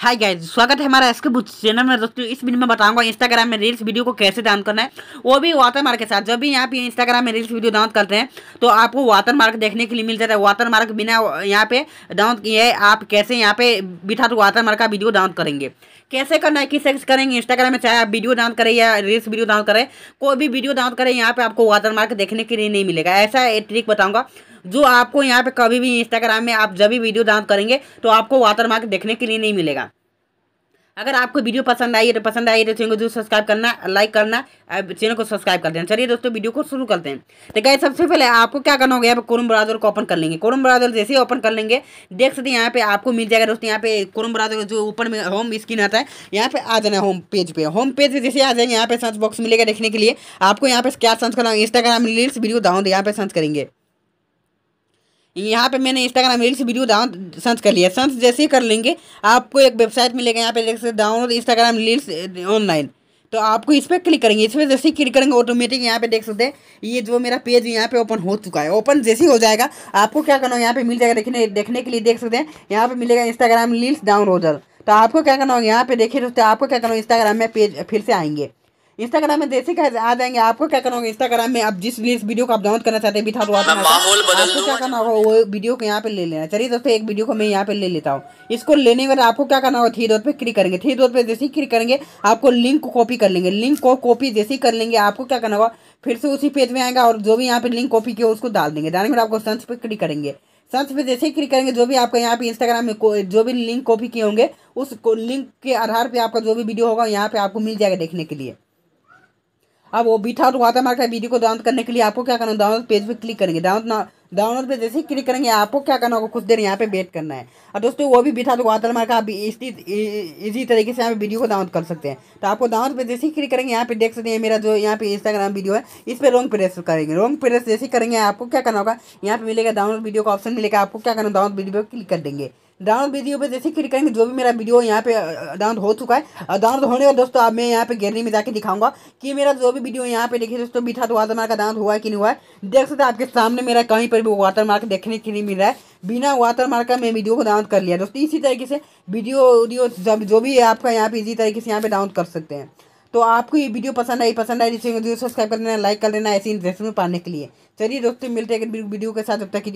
hi guys स्वागत है हमारा एसके बुद्ध चैनल में दोस्तों इस वीडियो में बताऊंगा इंस्टाग्राम में रील्स वीडियो को कैसे डाउन करना है वो भी वाटर मार्क के साथ जब भी यहाँ पे इंस्टाग्राम में रील्स वीडियो डाउन करते हैं तो आपको वाटर मार्क देखने के लिए मिल जाता है वाटर मार्क बिना यहाँ पे डाउन किए आप कैसे यहाँ पे बिठा तो वाटर मार्क का वीडियो डाउन करेंगे कैसे करना है किस एक्स करेंगे इंस्टाग्राम में चाहे आप वीडियो डाउन करें या रील्स वीडियो डाउन करें कोई भी वीडियो डाउन करें यहाँ पे आपको वाटर मार्क देखने के लिए नहीं मिलेगा ऐसा एक ट्रिक बताऊंगा जो आपको यहाँ पे कभी भी इंस्टाग्राम में आप जब भी वीडियो डाउन करेंगे तो आपको वाटरमार्क देखने के लिए नहीं मिलेगा अगर आपको वीडियो पसंद आई है तो पसंद आई है तो चैनल को जरूर सब्सक्राइब करना लाइक करना चैनल को सब्सक्राइब कर देना चलिए दोस्तों वीडियो को शुरू करते हैं तो क्या सबसे पहले आपको क्या करना होगा यहाँ पे कोरम ब्राउजर को ओपन कर लेंगे कोरम ब्राउजर जैसे ही ओपन कर लेंगे देख सकते हैं यहाँ पे आपको मिल जाएगा दोस्तों यहाँ पे कोरम ब्राउजर जो ऊपर में होम स्क्रीन आता है यहाँ पे आ जाना होम पेज पर होम पेज पर जैसे आ जाएंगे यहाँ पे सर्च बॉक्स मिलेगा देखने के लिए आपको यहाँ पे क्या सर्च करना इंस्टाग्राम रील्स वीडियो डाउन यहाँ पे सर्च करेंगे यहाँ पे मैंने Instagram reels video down search कर लिया सर्च जैसे ही कर लेंगे आपको एक वेबसाइट मिलेगा यहाँ पे देख सकते डाउनलोड इंस्टाग्राम रील्स ऑनलाइन तो आपको इस पर क्लिक करेंगे इस पर जैसे ही क्लिक करेंगे ऑटोमेटिक यहाँ पे देख सकते हैं ये जो मेरा पेज यहाँ पे ओपन हो चुका है ओपन जैसे ही हो जाएगा आपको क्या करना है यहाँ पे मिल जाएगा देखने देखने के लिए देख सकते हैं यहाँ पे मिलेगा इंस्टाग्राम रील्स डाउनलोडर तो आपको क्या करना होगा यहाँ पे देखे दोस्तों आपको क्या करना होगा इंस्टाग्राम में पेज फिर से आएंगे इंस्टाग्राम में जैसे आ जाएंगे आपको क्या करना होगा इंस्टाग्राम में आप जिस भी इस वीडियो को आप डाउनलोड करना चाहते हैं बिठा दुआ आपको क्या करना होगा वो वीडियो को यहाँ पे ले लेना चलिए दोस्तों एक वीडियो को मैं यहाँ पे ले लेता हूँ इसको लेने के बाद आपको क्या करना होगा थ्री डॉट पे क्लिक करेंगे थ्री डॉट पे जैसे ही क्लिक करेंगे आपको लिंक को कॉपी कर लेंगे लिंक को कॉपी जैसे ही कर लेंगे आपको क्या करना होगा फिर से उसी पेज में आएगा और जो भी यहाँ पे लिंक कॉपी किया उसको डाल देंगे डालने के बाद आपको सर्च पे क्लिक करेंगे सर्च पे जैसे ही क्लिक करेंगे जो भी आपका यहाँ पे इंस्टाग्राम में जो भी लिंक कॉपी किए होंगे उस लिंक के आधार पर आपका जो भी वीडियो होगा यहाँ पे आपको मिल जाएगा देखने के लिए अब वो बीठा तो आता है है वीडियो को डाउनलोड करने के लिए आपको क्या करना है डाउनलोड पेज पे क्लिक करेंगे डाउनलोड डाउनलोड पे जैसे ही क्लिक करेंगे आपको क्या करना होगा कुछ देर यहाँ पे वेट करना है और दोस्तों वो भी बिठा तो आता मार का आप इसी इसी तरीके से यहाँ पे वीडियो को डाउनलोड कर सकते हैं तो आपको डाउनलोड पे जैसे ही क्लिक करेंगे यहाँ पे देख सकते हैं मेरा जो यहाँ पे इंस्टाग्राम वीडियो है इस पर रॉन्ग प्रेस करेंगे रॉन्ग प्रेस जैसे करेंगे आपको क्या करना होगा यहाँ पे मिलेगा डाउनलोड वीडियो का ऑप्शन मिलेगा आपको क्या करना डाउनलोड वीडियो क्लिक कर देंगे डाउनलोड वीडियो पे जैसे क्लिक करेंगे जो भी मेरा वीडियो यहाँ पे डाउनलोड हो चुका है डाउनलोड होने का दोस्तों अब मैं यहाँ पे गैलरी में जाके दिखाऊंगा कि मेरा जो भी वीडियो यहाँ पे देखिए दोस्तों बिठा तो वाटर मार्क का डाउनलोड हुआ है कि नहीं हुआ है देख सकते आपके सामने मेरा कहीं पर भी वाटर मार्क देखने के लिए मिल रहा है बिना वाटर मार्क का मैं वीडियो को डाउनलोड कर लिया दोस्तों इसी तरीके से वीडियो वीडियो जो भी है आपका यहाँ पे इसी तरीके से यहाँ पे डाउनलोड कर सकते हैं तो आपको ये वीडियो पसंद आई पसंद आई जिससे वीडियो सब्सक्राइब कर देना लाइक कर देना ऐसी इंटरेस्ट में पाने के लिए चलिए दोस्तों मिलते हैं वीडियो के साथ जब तक